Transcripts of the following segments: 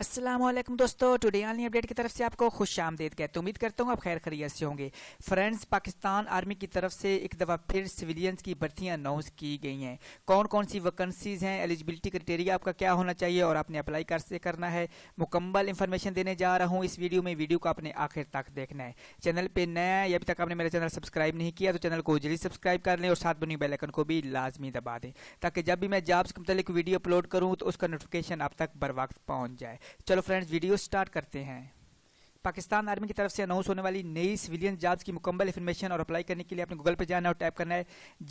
असलम दोस्तों today आलनी update की तरफ से आपको खुश आमदेद कहते तो उम्मीद करता हूँ आप खैर खरीय से होंगे फ्रेंड्स पाकिस्तान आर्मी की तरफ से एक दफ़ा फिर सिविलियंस की भर्तियाँ अनाउंस की गई हैं कौन कौन सी वैकेंसीज हैं एलिजिबिलिटी क्राइटेरिया आपका क्या होना चाहिए और आपने अप्लाई कर से करना है मुकम्मल इन्फॉर्मेशन देने जा रहा हूँ इस वीडियो में वीडियो को आपने आखिर तक देखना है चैनल पर नया है अभी तक आपने मेरा चैनल सब्सक्राइब नहीं किया तो चैनल को जल्दी सब्सक्राइब कर लें और साथ बनी बेलकन को भी लाजमी दबा दें ताकि जब भी मैं जॉब्स के मतलब वीडियो अपलोड करूँ तो उसका नोटिफिकेशन आप तक बर वक्त पहुँच जाए चलो फ्रेंड्स वीडियो स्टार्ट करते हैं पाकिस्तान आर्मी की तरफ से अनाउंस होने वाली नई सिविलियन जॉब्स की मुकम्मल इन्फॉर्मेशन और अप्लाई करने के लिए आपने गूगल पर जाना और टाइप करना है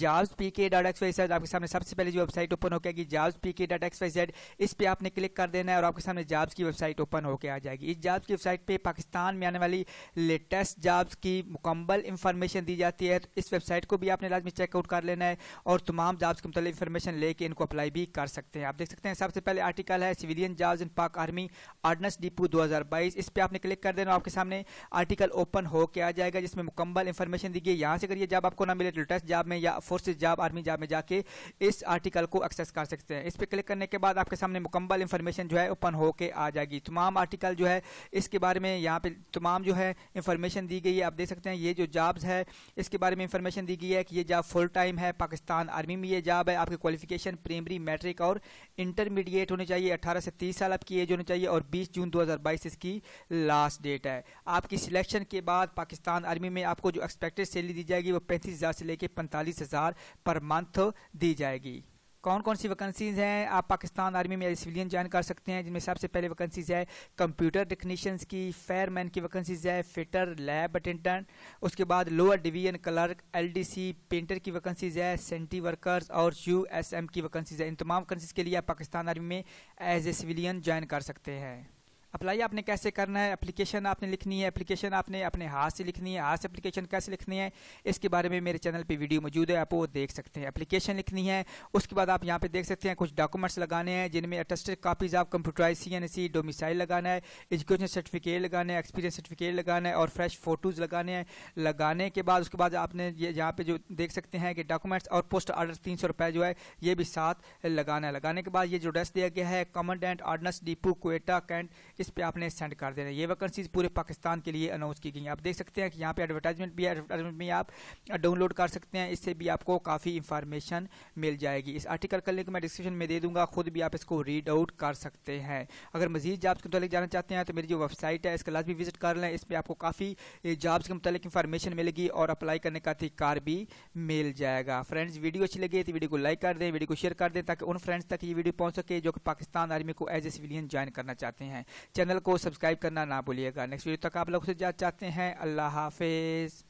jobs P K dot X Y Z आपके सामने सबसे पहले जो वेबसाइट ओपन होकर आएगी jobs P K dot X Y Z इस पर आपने क्लिक कर देना है और आपके सामने जॉब्स की वेबसाइट ओपन होकर आ जाएगी इस जॉब्स की वेबसाइट पर पाकिस्तान में आने वाली लेटेस्ट जॉब्स की मुकम्मल इन्फॉर्मेशन दी जाती है तो इस वेबसाइट को भी आपने लाजमी चेकआउट कर लेना है और तमाम जॉब्स के मुतल इन्फॉर्मेशन लेकर इनको अप्लाई भी कर सकते हैं आप देख सकते हैं सबसे पहले आर्टिकल है सिविलियन जॉब्स इन पाक आर्मी आर्डनस डिपो दो हजार बाईस इस पर आपने क्लिक कर देर में आपके सामने आर्टिकल ओपन हो के आ जाएगा जिसमें मुकम्मल इन्फॉर्मेशन दी गई यहाँ से करिए जब आपको ना मिले टेस्ट तो जॉब में या फोर्सेज जॉब आर्मी जॉब में जाके इस आर्टिकल को एक्सेस कर सकते हैं इस पर क्लिक करने के बाद आपके सामने मुकम्मल इन्फॉर्मेशन जो है ओपन होकर आ जाएगी तमाम आर्टिकल जो है इसके बारे में यहाँ पे तमाम जो है इन्फॉर्मेशन दी गई है आप देख सकते हैं ये जो जॉब्स है इसके बारे में इन्फॉर्मेशन दी गई है कि ये जॉब फुल टाइम है पाकिस्तान आर्मी में ये जॉब है आपकी क्वालिफिकेशन प्राइमरी मैट्रिक और इंटरमीडिएट होने चाहिए अठारह से तीस साल आपकी एज होनी चाहिए और बीस जून दो इसकी लास्ट डेट डेट है आपकी सिलेक्शन के बाद पाकिस्तान आर्मी में आपको जो एक्सपेक्टेड सैलरी दी जाएगी वो पैंतीस हज़ार से लेकर पैंतालीस हज़ार पर मंथ दी जाएगी कौन कौन सी वैकेंसीज हैं आप पाकिस्तान आर्मी में सिविलियन ज्वाइन कर सकते हैं जिनमें सबसे पहले वैकेंसीज है कंप्यूटर टेक्नीशियंस की फेयरमैन की वैकेंसीज है फिटर लैब अटेंडेंट उसके बाद lower division clerk LDC painter की वैकेंसीज है सेंटी वर्कर्स और यूएसएम की वैकेंसीज है इन तमाम वैकेंसीज के लिए आप पाकिस्तान आर्मी में एज ए सिविलियन ज्वाइन कर सकते हैं अप्लाई आपने कैसे करना है एप्लीकेशन आपने लिखनी है एप्लीकेशन आपने अपने हाथ से लिखनी है हाथ से एप्लीकेशन कैसे लिखनी है इसके बारे में मेरे चैनल पे वीडियो मौजूद है आप वो देख सकते हैं एप्लीकेशन लिखनी है उसके बाद आप यहाँ पे देख सकते हैं कुछ डॉक्यूमेंट्स लगाने हैं जिनमें अटेस्टेड कापीज आप computerized C N C domicile लगाना है एजुकेशन सर्टिफिकेट लगाना है एक्सपीरियंस सर्टिफिकेट लगाना है और फ्रेश फोटोज लगाने हैं लगाने के बाद उसके बाद आपने ये यहाँ पे जो देख सकते हैं कि डॉक्यूमेंट्स और पोस्ट आर्डर तीन सौ रुपये जो है ये भी साथ लगाना है लगाने के बाद ये जो ड्रेस दिया गया है commandant ordnance ordnance depot cantt इस पर आपने सेंड कर देना ये वैकेंसीज पूरे पाकिस्तान के लिए अनाउंस की गई आप देख सकते हैं कि यहाँ पे एडवर्टाइजमेंट भी एडवर्टाइजमेंट में आप डाउनलोड कर सकते हैं इससे भी आपको काफ़ी इन्फॉर्मेशन मिल जाएगी इस आर्टिकल का लिंक मैं डिस्क्रिप्शन में दे दूंगा खुद भी आप इसको रीड आउट कर सकते हैं अगर मजीद जॉब्स के मुतालिक जाना चाहते हैं तो मेरी जो वेबसाइट है इसका लाजमी विजिट कर लें इस पर आपको काफ़ी जॉब्स के मुतालिक इंफॉर्मेशन मिलेगी और अप्लाई करने का अधिकार भी मिल जाएगा फ्रेंड्स वीडियो अच्छी लगी तो वीडियो को लाइक कर दें वीडियो को शेयर कर दें ताकि उन फ्रेंड्स तक ये वीडियो पहुँच सके जो कि पाकिस्तान आर्मी को एज ए सिविलियन ज्वाइन करना चाहते हैं चैनल को सब्सक्राइब करना ना भूलिएगा नेक्स्ट वीडियो तक आप लोग से जा चाहते हैं अल्लाह हाफिज़